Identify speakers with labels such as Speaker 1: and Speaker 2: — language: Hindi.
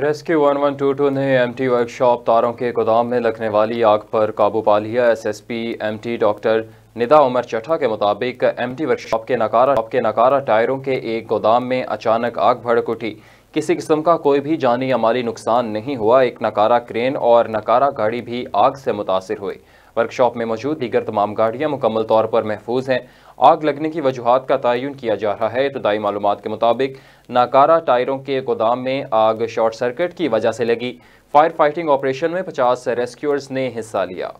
Speaker 1: rescue one one two two ने एम टी वर्कशॉप तारों के गोदाम में लगने वाली आग पर काबू पा लिया S S P M T doctor Nida Umar Chatha के मुताबिक एम टी वर्कशॉप के नकारा के नकारा टायरों के एक गोदाम में अचानक आग भड़क उठी किसी किस्म का कोई भी जानी या माली नुकसान नहीं हुआ एक नकारा क्रेन और नकारा गाड़ी भी आग से मुतासर हुई वर्कशॉप में मौजूद दीगर तमाम गाड़ियाँ मुकम्मल तौर पर महफूज हैं आग लगने की वजूहत का तयन किया जा रहा है इब्तदाई मालूम के मुताबिक नाकारा टायरों के गोदाम में आग शॉर्ट सर्किट की वजह से लगी फायर फाइटिंग ऑपरेशन में पचास रेस्क्यूअर्स ने हिस्सा लिया